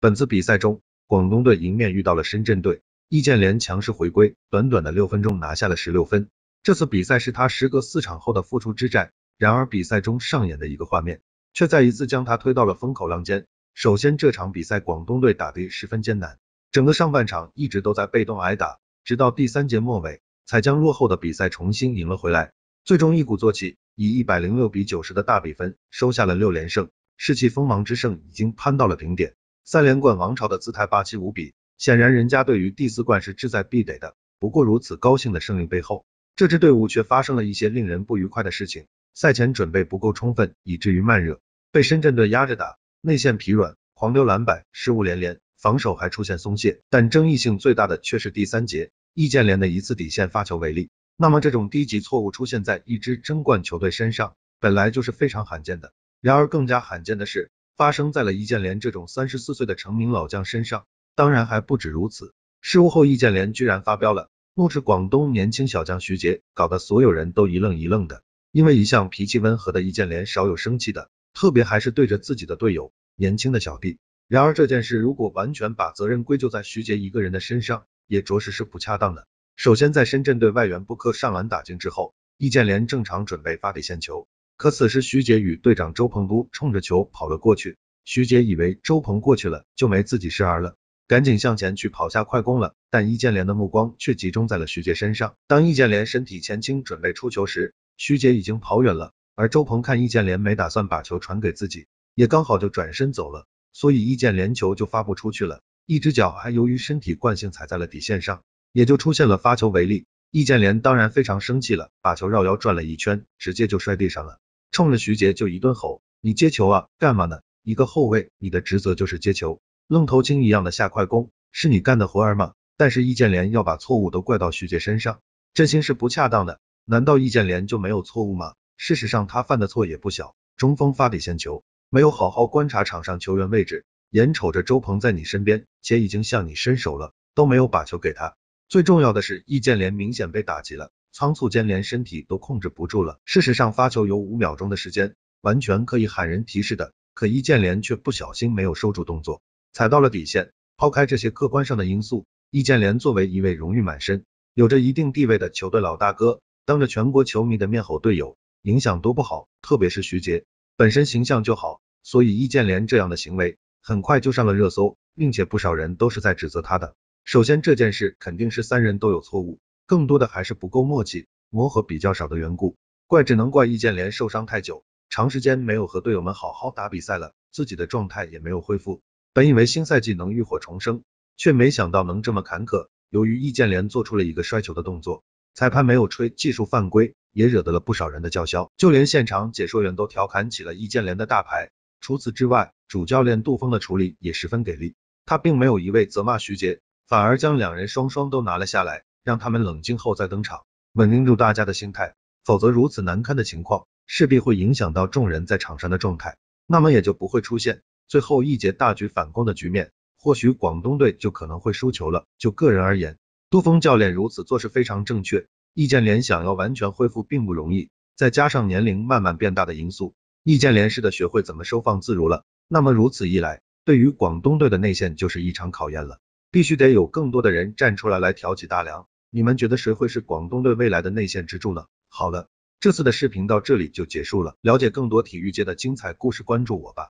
本次比赛中，广东队迎面遇到了深圳队，易建联强势回归，短短的六分钟拿下了十六分。这次比赛是他时隔四场后的复出之战，然而比赛中上演的一个画面，却再一次将他推到了风口浪尖。首先，这场比赛广东队打得十分艰难，整个上半场一直都在被动挨打，直到第三节末尾才将落后的比赛重新赢了回来，最终一鼓作气以一百零六比九十的大比分收下了六连胜，士气锋芒之盛已经攀到了顶点。三连冠王朝的姿态霸气无比，显然人家对于第四冠是志在必得的。不过如此高兴的胜利背后，这支队伍却发生了一些令人不愉快的事情。赛前准备不够充分，以至于慢热，被深圳队压着打，内线疲软，狂丢篮板，失误连连，防守还出现松懈。但争议性最大的却是第三节，易建联的一次底线发球为例。那么这种低级错误出现在一支争冠球队身上，本来就是非常罕见的。然而更加罕见的是。发生在了易建联这种三十四岁的成名老将身上，当然还不止如此。失误后，易建联居然发飙了，怒斥广东年轻小将徐杰，搞得所有人都一愣一愣的。因为一向脾气温和的易建联少有生气的，特别还是对着自己的队友年轻的小弟。然而这件事如果完全把责任归咎在徐杰一个人的身上，也着实是不恰当的。首先，在深圳队外援布克上篮打进之后，易建联正常准备发底线球。可此时，徐杰与队长周鹏都冲着球跑了过去。徐杰以为周鹏过去了就没自己事儿了，赶紧向前去跑下快攻了。但易建联的目光却集中在了徐杰身上。当易建联身体前倾准备出球时，徐杰已经跑远了。而周鹏看易建联没打算把球传给自己，也刚好就转身走了。所以易建联球就发不出去了，一只脚还由于身体惯性踩在了底线上，也就出现了发球违例。易建联当然非常生气了，把球绕腰转了一圈，直接就摔地上了。冲着徐杰就一顿吼，你接球啊，干嘛呢？一个后卫，你的职责就是接球，愣头青一样的下快攻，是你干的活儿吗？但是易建联要把错误都怪到徐杰身上，这心是不恰当的。难道易建联就没有错误吗？事实上他犯的错也不小，中锋发底线球，没有好好观察场上球员位置，眼瞅着周鹏在你身边，且已经向你伸手了，都没有把球给他。最重要的是，易建联明显被打击了。仓促间连身体都控制不住了。事实上发球有五秒钟的时间，完全可以喊人提示的，可易建联却不小心没有收住动作，踩到了底线。抛开这些客观上的因素，易建联作为一位荣誉满身、有着一定地位的球队老大哥，当着全国球迷的面吼队友，影响多不好。特别是徐杰本身形象就好，所以易建联这样的行为很快就上了热搜，并且不少人都是在指责他的。首先这件事肯定是三人都有错误。更多的还是不够默契，磨合比较少的缘故。怪只能怪易建联受伤太久，长时间没有和队友们好好打比赛了，自己的状态也没有恢复。本以为新赛季能浴火重生，却没想到能这么坎坷。由于易建联做出了一个摔球的动作，裁判没有吹技术犯规，也惹得了不少人的叫嚣，就连现场解说员都调侃起了易建联的大牌。除此之外，主教练杜峰的处理也十分给力，他并没有一味责骂徐杰，反而将两人双双都拿了下来。让他们冷静后再登场，稳定住大家的心态，否则如此难堪的情况势必会影响到众人在场上的状态，那么也就不会出现最后一节大局反攻的局面，或许广东队就可能会输球了。就个人而言，杜峰教练如此做是非常正确。易建联想要完全恢复并不容易，再加上年龄慢慢变大的因素，易建联是得学会怎么收放自如了。那么如此一来，对于广东队的内线就是一场考验了，必须得有更多的人站出来来挑起大梁。你们觉得谁会是广东队未来的内线支柱呢？好了，这次的视频到这里就结束了。了解更多体育界的精彩故事，关注我吧。